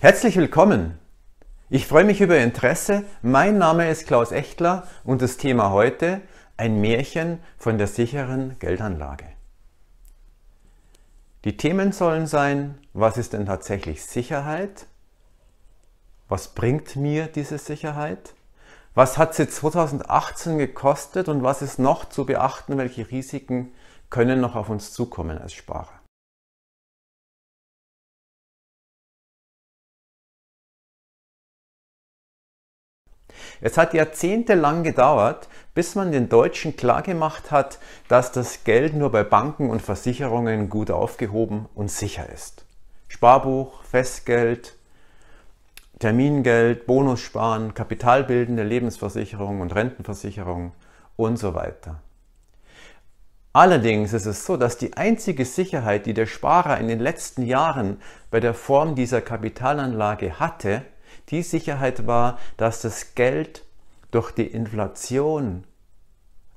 Herzlich willkommen! Ich freue mich über Ihr Interesse. Mein Name ist Klaus Echtler und das Thema heute ein Märchen von der sicheren Geldanlage. Die Themen sollen sein, was ist denn tatsächlich Sicherheit? Was bringt mir diese Sicherheit? Was hat sie 2018 gekostet und was ist noch zu beachten? Welche Risiken können noch auf uns zukommen als Sparer? Es hat jahrzehntelang gedauert, bis man den Deutschen klargemacht hat, dass das Geld nur bei Banken und Versicherungen gut aufgehoben und sicher ist. Sparbuch, Festgeld, Termingeld, Bonussparen, kapitalbildende Lebensversicherung und Rentenversicherung und so weiter. Allerdings ist es so, dass die einzige Sicherheit, die der Sparer in den letzten Jahren bei der Form dieser Kapitalanlage hatte, die Sicherheit war, dass das Geld durch die Inflation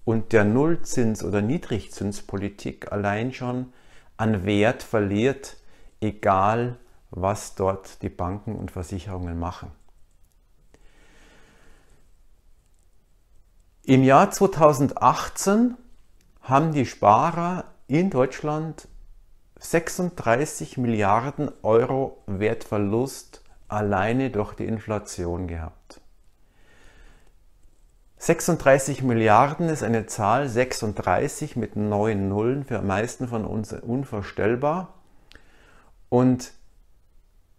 und der Nullzins- oder Niedrigzinspolitik allein schon an Wert verliert, egal was dort die Banken und Versicherungen machen. Im Jahr 2018 haben die Sparer in Deutschland 36 Milliarden Euro Wertverlust alleine durch die Inflation gehabt. 36 Milliarden ist eine Zahl, 36 mit neun Nullen, für die meisten von uns unvorstellbar. Und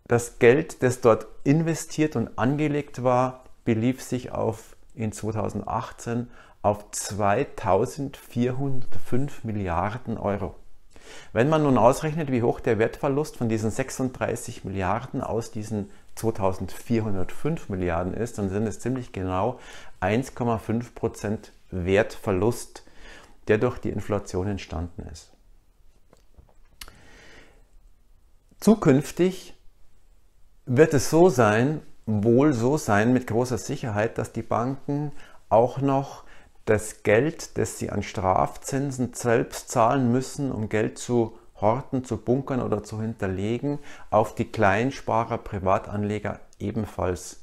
das Geld, das dort investiert und angelegt war, belief sich auf in 2018 auf 2405 Milliarden Euro. Wenn man nun ausrechnet, wie hoch der Wertverlust von diesen 36 Milliarden aus diesen 2405 Milliarden ist, dann sind es ziemlich genau 1,5 Prozent Wertverlust, der durch die Inflation entstanden ist. Zukünftig wird es so sein, wohl so sein mit großer Sicherheit, dass die Banken auch noch das Geld, das sie an Strafzinsen selbst zahlen müssen, um Geld zu horten, zu bunkern oder zu hinterlegen, auf die Kleinsparer, Privatanleger ebenfalls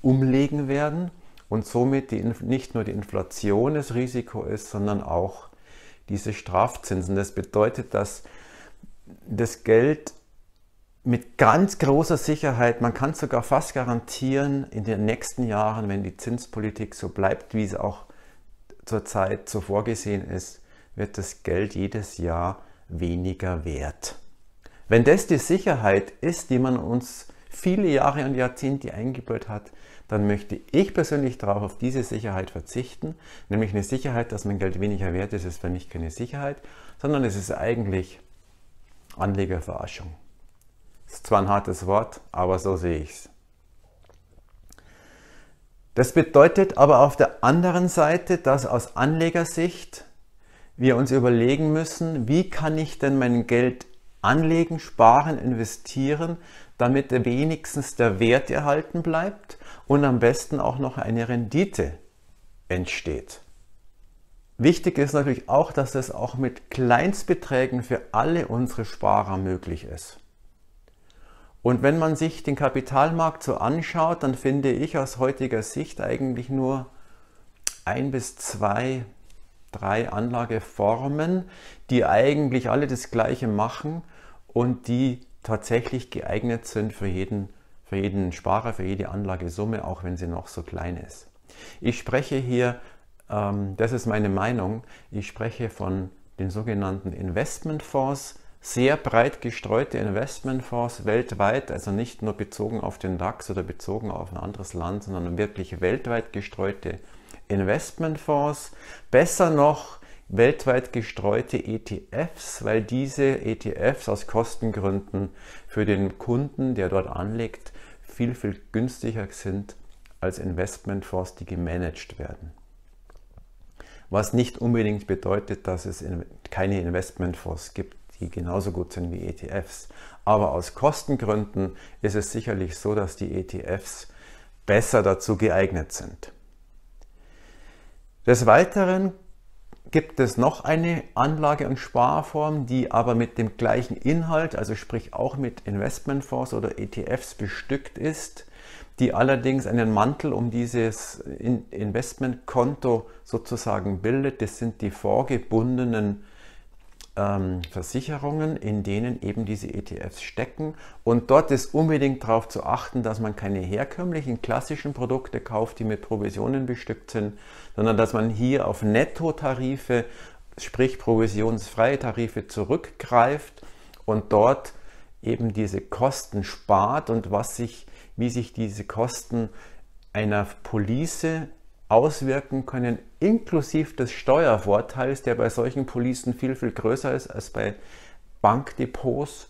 umlegen werden und somit die, nicht nur die Inflation das Risiko ist, sondern auch diese Strafzinsen. Das bedeutet, dass das Geld mit ganz großer Sicherheit, man kann sogar fast garantieren, in den nächsten Jahren, wenn die Zinspolitik so bleibt, wie es auch zurzeit so vorgesehen ist, wird das Geld jedes Jahr weniger wert. Wenn das die Sicherheit ist, die man uns viele Jahre und Jahrzehnte eingebaut hat, dann möchte ich persönlich darauf auf diese Sicherheit verzichten. Nämlich eine Sicherheit, dass mein Geld weniger wert ist, ist für mich keine Sicherheit, sondern es ist eigentlich Anlegerverarschung. Ist zwar ein hartes Wort, aber so sehe ich es. Das bedeutet aber auf der anderen Seite, dass aus Anlegersicht wir uns überlegen müssen, wie kann ich denn mein Geld anlegen, sparen, investieren, damit wenigstens der Wert erhalten bleibt und am besten auch noch eine Rendite entsteht. Wichtig ist natürlich auch, dass das auch mit Kleinstbeträgen für alle unsere Sparer möglich ist. Und wenn man sich den Kapitalmarkt so anschaut, dann finde ich aus heutiger Sicht eigentlich nur ein bis zwei, drei Anlageformen, die eigentlich alle das Gleiche machen und die tatsächlich geeignet sind für jeden, für jeden Sparer, für jede Anlagesumme, auch wenn sie noch so klein ist. Ich spreche hier, ähm, das ist meine Meinung, ich spreche von den sogenannten Investmentfonds, sehr breit gestreute Investmentfonds weltweit, also nicht nur bezogen auf den DAX oder bezogen auf ein anderes Land, sondern wirklich weltweit gestreute Investmentfonds. Besser noch weltweit gestreute ETFs, weil diese ETFs aus Kostengründen für den Kunden, der dort anlegt, viel, viel günstiger sind als Investmentfonds, die gemanagt werden. Was nicht unbedingt bedeutet, dass es keine Investmentfonds gibt, die genauso gut sind wie ETFs. Aber aus Kostengründen ist es sicherlich so, dass die ETFs besser dazu geeignet sind. Des Weiteren gibt es noch eine Anlage- und Sparform, die aber mit dem gleichen Inhalt, also sprich auch mit Investmentfonds oder ETFs bestückt ist, die allerdings einen Mantel um dieses Investmentkonto sozusagen bildet. Das sind die vorgebundenen ähm, Versicherungen, in denen eben diese ETFs stecken. Und dort ist unbedingt darauf zu achten, dass man keine herkömmlichen klassischen Produkte kauft, die mit Provisionen bestückt sind, sondern dass man hier auf Nettotarife, sprich provisionsfreie Tarife zurückgreift und dort eben diese Kosten spart und was sich, wie sich diese Kosten einer Police auswirken können, inklusive des Steuervorteils, der bei solchen Policen viel, viel größer ist als bei Bankdepots,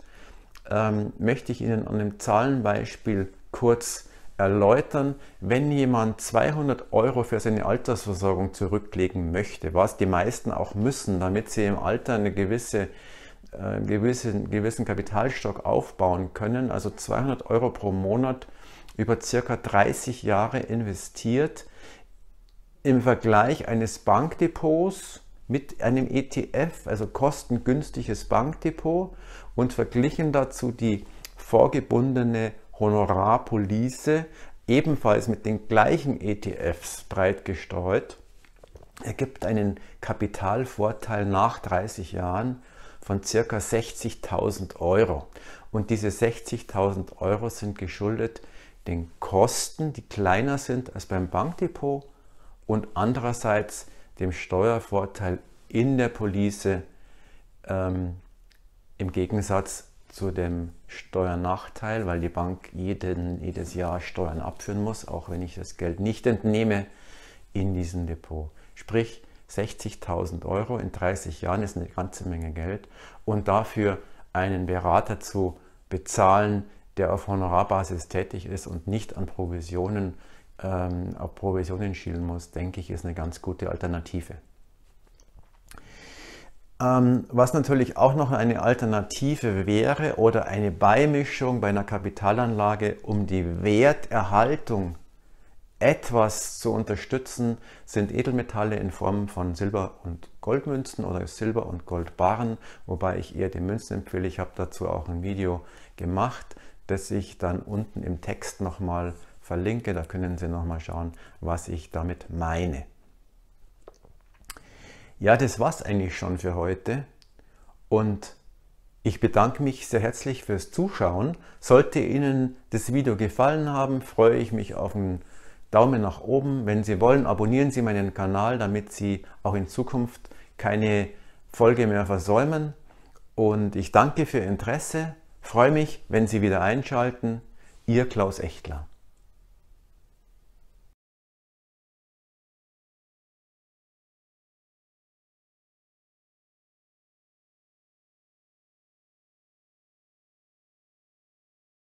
ähm, möchte ich Ihnen an einem Zahlenbeispiel kurz erläutern. Wenn jemand 200 Euro für seine Altersversorgung zurücklegen möchte, was die meisten auch müssen, damit sie im Alter eine gewisse äh, gewissen, gewissen Kapitalstock aufbauen können, also 200 Euro pro Monat über circa 30 Jahre investiert, im Vergleich eines Bankdepots mit einem ETF, also kostengünstiges Bankdepot und verglichen dazu die vorgebundene Honorarpolice ebenfalls mit den gleichen ETFs breit gestreut, ergibt einen Kapitalvorteil nach 30 Jahren von ca. 60.000 Euro. Und diese 60.000 Euro sind geschuldet den Kosten, die kleiner sind als beim Bankdepot und andererseits dem Steuervorteil in der Police ähm, im Gegensatz zu dem Steuernachteil, weil die Bank jeden, jedes Jahr Steuern abführen muss, auch wenn ich das Geld nicht entnehme in diesem Depot. Sprich, 60.000 Euro in 30 Jahren ist eine ganze Menge Geld und dafür einen Berater zu bezahlen, der auf Honorarbasis tätig ist und nicht an Provisionen ähm, auf Provisionen schielen muss, denke ich, ist eine ganz gute Alternative. Ähm, was natürlich auch noch eine Alternative wäre oder eine Beimischung bei einer Kapitalanlage, um die Werterhaltung etwas zu unterstützen, sind Edelmetalle in Form von Silber- und Goldmünzen oder Silber- und Goldbarren, wobei ich eher die Münzen empfehle. Ich habe dazu auch ein Video gemacht, das ich dann unten im Text nochmal mal verlinke. Da können Sie nochmal schauen, was ich damit meine. Ja, das war es eigentlich schon für heute. Und ich bedanke mich sehr herzlich fürs Zuschauen. Sollte Ihnen das Video gefallen haben, freue ich mich auf einen Daumen nach oben. Wenn Sie wollen, abonnieren Sie meinen Kanal, damit Sie auch in Zukunft keine Folge mehr versäumen. Und ich danke für Ihr Interesse, freue mich, wenn Sie wieder einschalten. Ihr Klaus Echtler.